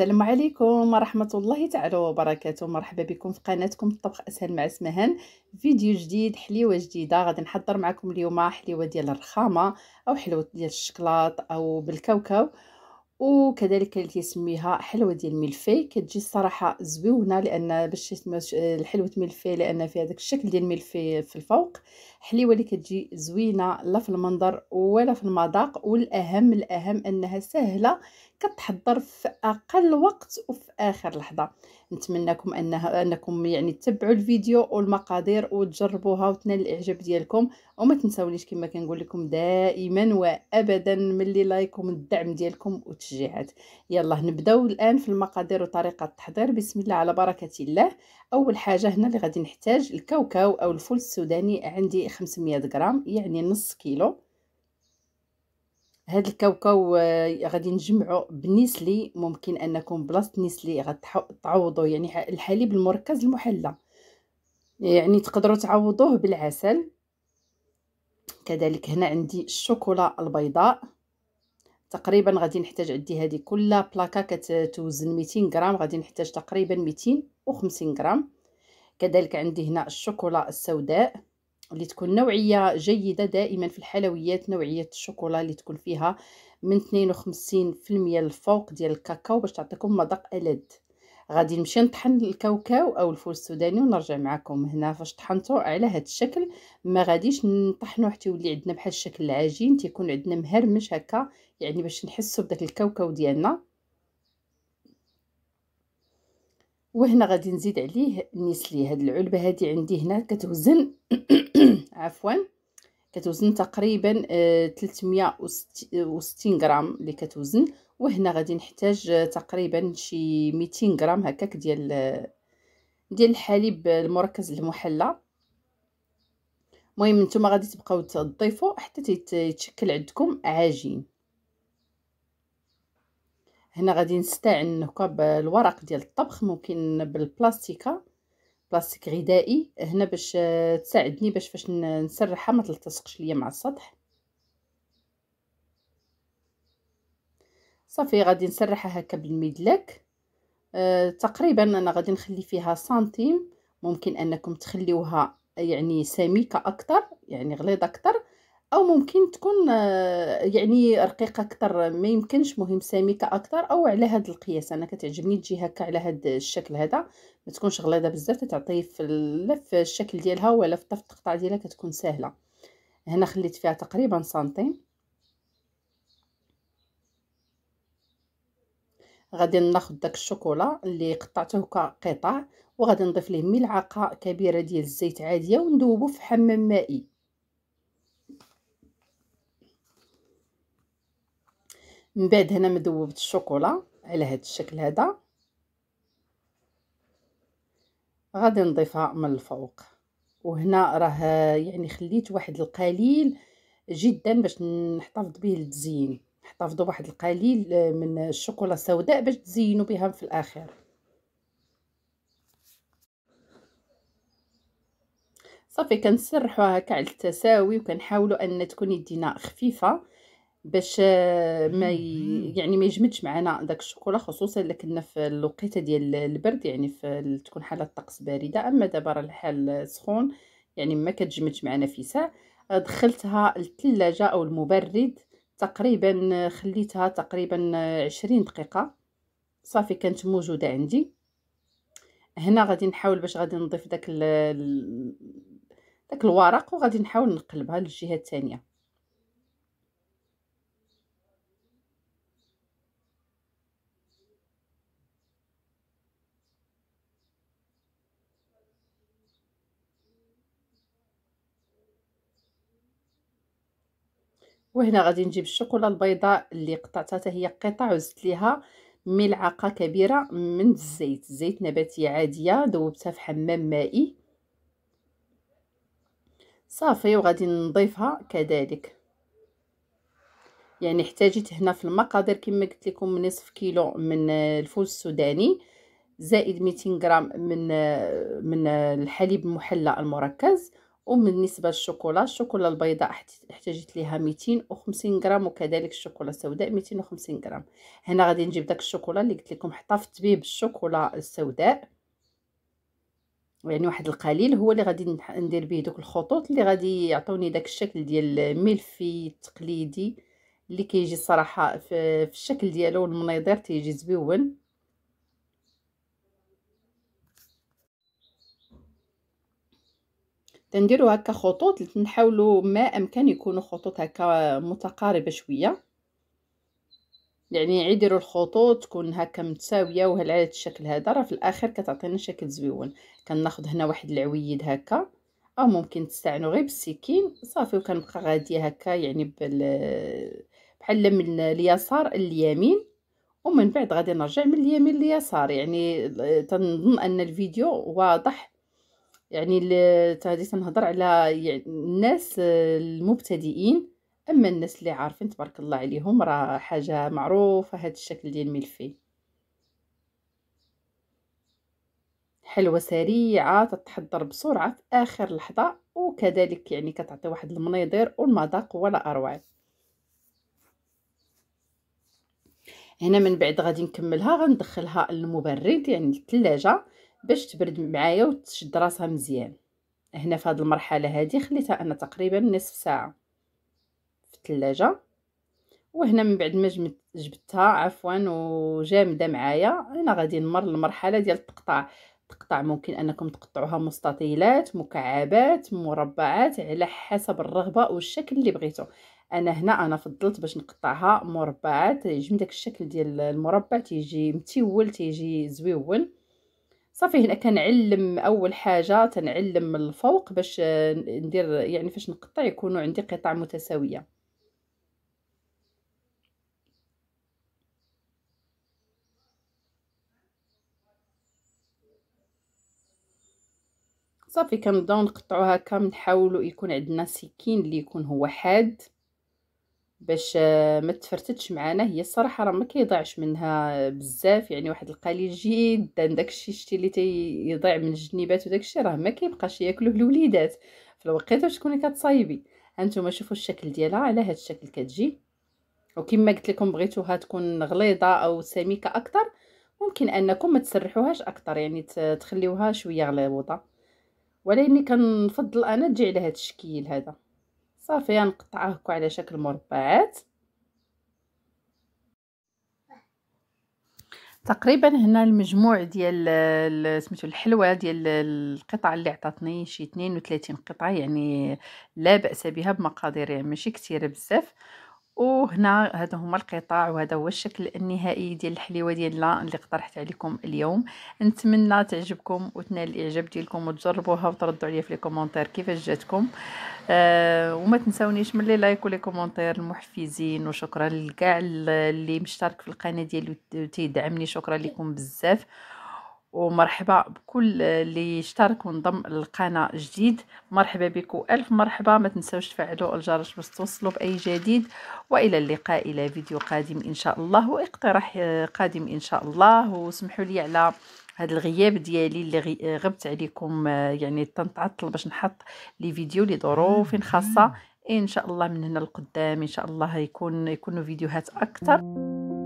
السلام عليكم ورحمة الله تعالى وبركاته مرحبا بكم في قناتكم الطبخ أسهل مع سمهان فيديو جديد حليوة جديدة غادي نحضر معكم اليوم حليوة ديال الرخامة أو حلوة ديال الشكلاط أو بالكاوكاو وكذلك اللي تسميها حلوة ديال الملفي كتجي الصراحة زويونة لأن باش الحلوة ملفي لأن فيها داك الشكل ديال الملفي في الفوق حليوه اللي كتجي زوينه لا في المنظر ولا في المذاق والاهم الاهم انها سهله كتحضر في اقل وقت وفي اخر لحظه نتمنىكم انها انكم يعني تتبعوا الفيديو والمقادير وتجربوها وتنال الاعجاب ديالكم وما تنسونيش كما كنقول لكم دائما وابدا ملي لايكم الدعم ديالكم وتشجيعات يلا نبداو الان في المقادير وطريقه التحضير بسم الله على بركه الله اول حاجه هنا اللي غادي نحتاج الكاوكاو او الفول السوداني عندي 500 غرام يعني نص كيلو هاد الكاوكاو آه، غادي نجمعو بالنسلي ممكن انكم بلاصه نسلي غتعوضوا يعني الحليب المركز المحلى يعني تقدروا تعوضوه بالعسل كذلك هنا عندي الشوكولا البيضاء تقريبا غادي نحتاج عندي هذه كل بلاكه كتوزن 200 غرام غادي نحتاج تقريبا 250 غرام كذلك عندي هنا الشوكولا السوداء اللي تكون نوعيه جيده دائما في الحلويات نوعيه الشوكولا اللي تكون فيها من 52% الفوق ديال الكاكاو باش تعطيكم مذاق ألذ غادي نمشي نطحن الكاوكاو او الفول السوداني ونرجع معكم هنا فاش طحنتو على هذا الشكل ما غاديش نطحنو حتى يولي عندنا بحال الشكل العجين تيكون عندنا مهرمش هكا يعني باش نحسو بداك الكاوكاو ديالنا وهنا غادي نزيد عليه النسلي هاد العلبه هادي عندي هنا كتوزن عفوا كتوزن تقريبا 360 آه، غرام اللي كتوزن وهنا غادي نحتاج آه، تقريبا شي 200 غرام هكاك ديال آه، ديال الحليب المركز المحلى المهم نتوما غادي تبقاو تضيفوا حتى يتشكل عندكم عجين هنا غادي نستعن هكا بالورق ديال الطبخ ممكن بالبلاستيكه بلاستيك غذائي هنا باش آه، تساعدني باش فاش نسرحها ما تلتصقش ليا مع السطح صافي غادي نسرحها هكا بالمدلك أه تقريبا انا غادي نخلي فيها سنتيم ممكن انكم تخليوها يعني سميكه اكثر يعني غليظه اكثر او ممكن تكون آه، يعني رقيقه اكثر ما يمكنش مهم سميكه اكثر او على هذا القياس انا كتعجبني تجي هكا على هذا الشكل هذا ما تكونش غليظه بزاف تعطي في لف الشكل ديالها ولا في التقطع ديالها كتكون سهله هنا خليت فيها تقريبا سنتيم غادي ناخذ داك الشوكولا اللي قطعته كقطع وغادي نضيف ليه ملعقه كبيره ديال الزيت عاديه وندوبو في حمام مائي من بعد هنا مذوبت الشوكولا على هذا الشكل هذا غادي نضيفها من الفوق وهنا راه يعني خليت واحد القليل جدا باش نحتفظ به التزيين نحتفظوا واحد القليل من الشوكولا السوداء باش تزينوا بها في الاخر صافي كنسرحوها هكا على التساوي وكنحاولوا ان تكون يدينا خفيفه باش آه، ما يعني ما يجمدش معنا داك الشوكولا خصوصا الا كنا في الوقيته ديال البرد يعني في تكون حاله الطقس بارده اما دابا راه الحال سخون يعني ما كتجمدش معنا في ساع دخلتها للثلاجه او المبرد تقريبا خليتها تقريبا عشرين دقيقه صافي كانت موجوده عندي هنا غادي نحاول باش غادي نضيف داك داك الورق وغادي نحاول نقلبها للجهه الثانيه وهنا غادي نجيب الشوكولا البيضاء اللي قطعتها حتى هي قطع وزدت ليها ملعقه كبيره من الزيت زيت نباتي عاديه ذوبتها في حمام مائي صافي وغادي نضيفها كذلك يعني احتاجت هنا في المقادير كما قلت لكم نصف كيلو من الفول السوداني زائد 200 غرام من من الحليب المحلى المركز وبالنسبه للشوكولا الشوكولا البيضاء احتاجت ليها 250 غرام وكذلك الشوكولا السوداء 250 غرام هنا غادي نجيب داك الشوكولا اللي قلت لكم احتفظت به بالشوكولا السوداء يعني واحد القليل هو اللي غادي ندير به دوك الخطوط اللي غادي يعطوني داك الشكل ديال الملفي التقليدي اللي كيجي الصراحه في الشكل ديالو المنيضير تيجي زويون تنديرو هكا خطوط نحاولوا ما امكن يكونوا خطوط هكا متقاربه شويه يعني عيديروا الخطوط تكون هكا متساويه وعلى هذا الشكل هذا راه في الاخر كتعطينا شكل زويون كناخذ هنا واحد العويد هكا او ممكن تستعنوا غير بالسكين صافي وكنبقى غاديه هكا يعني بال بحال من اليسار اليمين ومن بعد غادي نرجع من اليمين لليسار يعني تنظن ان الفيديو واضح يعني اللي نهضر على يعني الناس المبتدئين اما الناس اللي عارفين تبارك الله عليهم راه حاجه معروفه هذا الشكل ديال الملفي حلوه سريعه تتحضر بسرعه في اخر لحظه وكذلك يعني كتعطي واحد المنيضير والمذاق ولا اروع هنا من بعد غادي نكملها غندخلها المبرد يعني الثلاجه باش تبرد معايا وتشد راسها مزيان هنا في هذه المرحله هذه خليتها انا تقريبا نصف ساعه في الثلاجه وهنا من بعد ما جبتها عفوا وجامده معايا انا غادي نمر للمرحله ديال التقطاع تقطع ممكن انكم تقطعوها مستطيلات مكعبات مربعات على حسب الرغبه والشكل اللي بغيتو انا هنا انا فضلت باش نقطعها مربعات يجي داك الشكل ديال المربع تيجي متول تيجي زويول صافي هنا كنعلم اول حاجه تنعلم من الفوق باش آه، ندير يعني فاش نقطع يكونوا عندي قطع متساويه صافي كنبداو نقطعو هكا نحاولوا يكون عندنا سكين اللي يكون هو حاد باش آه، ما تفرتتش معانا هي الصراحه راه ما كيضيعش منها بزاف يعني واحد القليل جدا داكشي شتي اللي تيضيع من الجنيبات وداكشي راه ما كيبقاش ياكلوه الوليدات في الوقيته باش تكوني كتصايبي هانتوما شوفوا الشكل ديالها على هذا الشكل كتجي وكما قلت لكم بغيتوها تكون غليظه او سميكه اكثر ممكن انكم ما تسرحوهاش اكثر يعني تخليوها شويه غليظه ولكن كنفضل انا تجي على هذا الشكل هذا صافي غنقطعها هكا على شكل مربعات تقريبا هنا المجموع ديال سميتو الحلوه ديال القطع اللي عطاتني شي 32 قطعه يعني لا باس بها بمقادير يعني ماشي كثيره بزاف وهنا هذا هما القطاع وهذا هو الشكل النهائي ديال الحليوه ديالنا اللي اقترحت عليكم اليوم نتمنى تعجبكم وتنال الاعجاب ديالكم وتجربوها وتردوا عليا في لي كومونتير كيفاش جاتكم آه وما تنساونيش من لي لايك ولي كومونتير المحفزين وشكرا لكاع اللي مشترك في القناه ديالي وتيدعمني شكرا لكم بزاف ومرحبا بكل اللي اشترك وانضم للقناه جديد مرحبا بكم الف مرحبا ما تنساوش تفعلوا الجرس باش توصلوا باي جديد والى اللقاء الى فيديو قادم ان شاء الله واقتراح آه، قادم ان شاء الله وسمحوا لي على هذا الغياب ديالي اللي آه، غبت عليكم آه، يعني تنتعطل باش نحط لي فيديو لظروف خاصه ان شاء الله من هنا القدام ان شاء الله يكون يكونوا فيديوهات اكثر